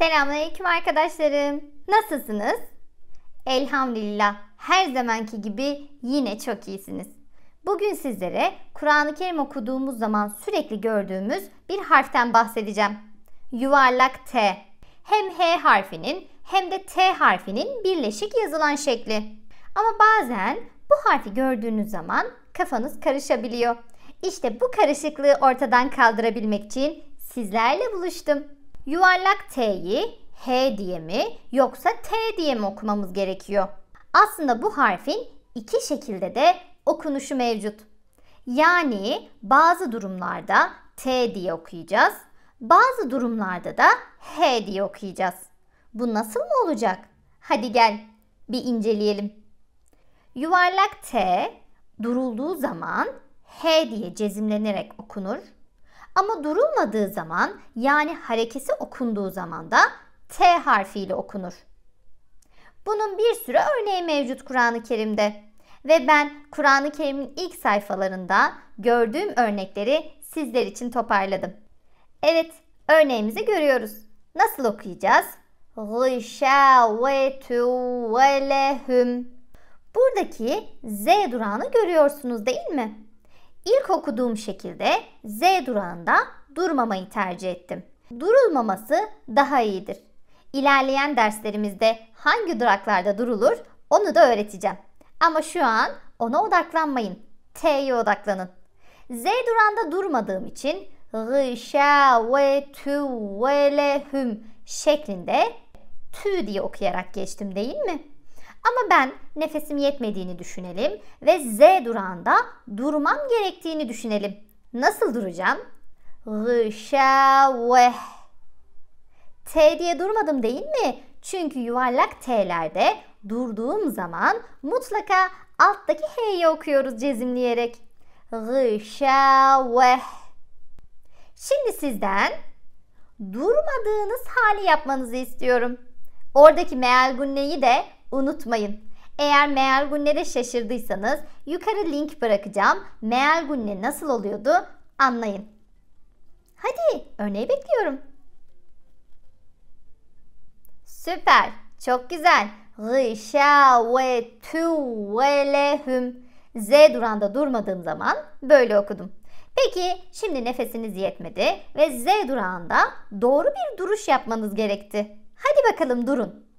Selamünaleyküm arkadaşlarım. Nasılsınız? Elhamdülillah. Her zamanki gibi yine çok iyisiniz. Bugün sizlere Kur'an-ı Kerim okuduğumuz zaman sürekli gördüğümüz bir harften bahsedeceğim. Yuvarlak T. Hem H harfinin hem de T harfinin birleşik yazılan şekli. Ama bazen bu harfi gördüğünüz zaman kafanız karışabiliyor. İşte bu karışıklığı ortadan kaldırabilmek için sizlerle buluştum. Yuvarlak T'yi H diye mi yoksa T diye mi okumamız gerekiyor? Aslında bu harfin iki şekilde de okunuşu mevcut. Yani bazı durumlarda T diye okuyacağız. Bazı durumlarda da H diye okuyacağız. Bu nasıl mı olacak? Hadi gel bir inceleyelim. Yuvarlak T durulduğu zaman H diye cezimlenerek okunur ama durulmadığı zaman yani harekesi okunduğu zaman da T harfiyle okunur. Bunun bir sürü örneği mevcut Kur'an-ı Kerim'de. Ve ben Kur'an-ı Kerim'in ilk sayfalarında gördüğüm örnekleri sizler için toparladım. Evet, örneğimizi görüyoruz. Nasıl okuyacağız? Gışavetu ve Buradaki Z durağını görüyorsunuz değil mi? İlk okuduğum şekilde Z durağında durmamayı tercih ettim. Durulmaması daha iyidir. İlerleyen derslerimizde hangi duraklarda durulur onu da öğreteceğim. Ama şu an ona odaklanmayın. T'ye odaklanın. Z duranda durmadığım için gışa ve tü ve lehüm şeklinde tü diye okuyarak geçtim değil mi? Ama ben nefesim yetmediğini düşünelim ve Z durağında durmam gerektiğini düşünelim. Nasıl duracağım? Gışaveh. T diye durmadım değil mi? Çünkü yuvarlak T'lerde durduğum zaman mutlaka alttaki H'yi okuyoruz cezimleyerek. Gışaveh. Şimdi sizden durmadığınız hali yapmanızı istiyorum. Oradaki meal gunneyi de Unutmayın eğer meal günlere şaşırdıysanız yukarı link bırakacağım. Meal günle nasıl oluyordu anlayın. Hadi örneği bekliyorum. Süper. Çok güzel. Rişa ve tüvelehüm. Z duranda durmadığım zaman böyle okudum. Peki şimdi nefesiniz yetmedi ve Z durağında doğru bir duruş yapmanız gerekti. Hadi bakalım durun.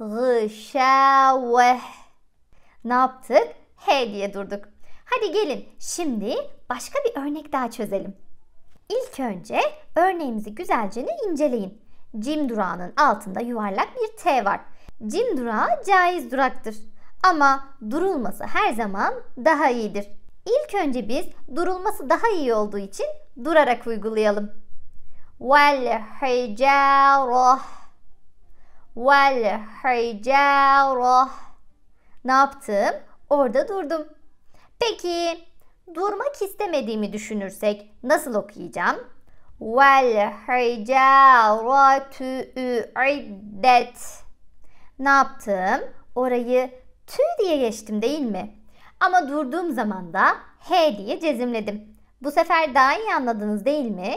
Gışaveh. Ne yaptık? H diye durduk. Hadi gelin şimdi başka bir örnek daha çözelim. İlk önce örneğimizi güzelce inceleyin. Cim durağının altında yuvarlak bir T var. Cim durağı caiz duraktır. Ama durulması her zaman daha iyidir. İlk önce biz durulması daha iyi olduğu için durarak uygulayalım. Vel hicarah vel hicarah ne yaptım? Orada durdum. Peki durmak istemediğimi düşünürsek nasıl okuyacağım? Vel hicaratu uiddet ne yaptım? Orayı tü diye geçtim değil mi? Ama durduğum zaman da he diye cezimledim. Bu sefer daha iyi anladınız değil mi?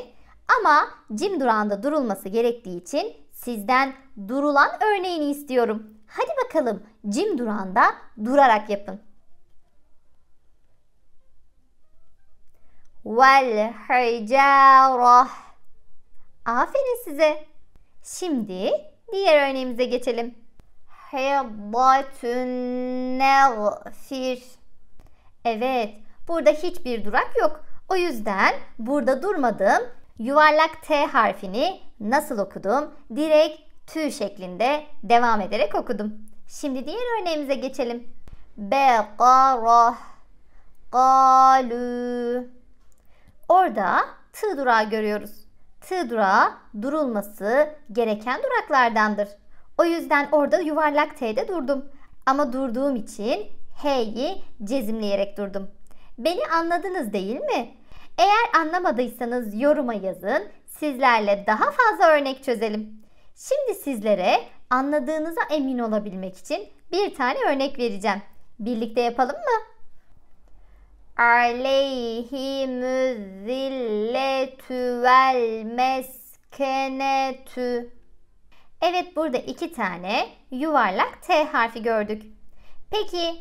Ama cim durağında durulması gerektiği için Sizden durulan örneğini istiyorum. Hadi bakalım cim duranda durarak yapın. Vel hicarah. Aferin size. Şimdi diğer örneğimize geçelim. Hibbatun neğfir. Evet, burada hiçbir durak yok. O yüzden burada durmadım Yuvarlak T harfini nasıl okudum? Direkt tü şeklinde devam ederek okudum. Şimdi diğer örneğimize geçelim. Beqarah Galu Orada T durağı görüyoruz. T durağı durulması gereken duraklardandır. O yüzden orada yuvarlak T'de durdum. Ama durduğum için H'yi cezimleyerek durdum. Beni anladınız değil mi? Eğer anlamadıysanız yoruma yazın. Sizlerle daha fazla örnek çözelim. Şimdi sizlere anladığınıza emin olabilmek için bir tane örnek vereceğim. Birlikte yapalım mı? Aleyhimü zilletü vel meskenetü. Evet burada iki tane yuvarlak T harfi gördük. Peki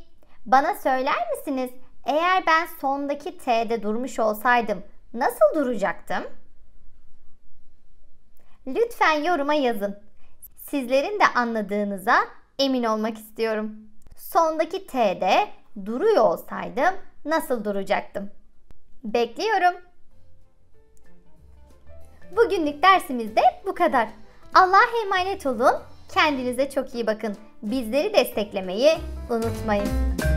bana söyler misiniz eğer ben sondaki T'de durmuş olsaydım nasıl duracaktım? Lütfen yoruma yazın. Sizlerin de anladığınıza emin olmak istiyorum. Sondaki T'de duruyor olsaydım nasıl duracaktım? Bekliyorum. Bugünlük dersimiz de bu kadar. Allah'a emanet olun. Kendinize çok iyi bakın. Bizleri desteklemeyi unutmayın.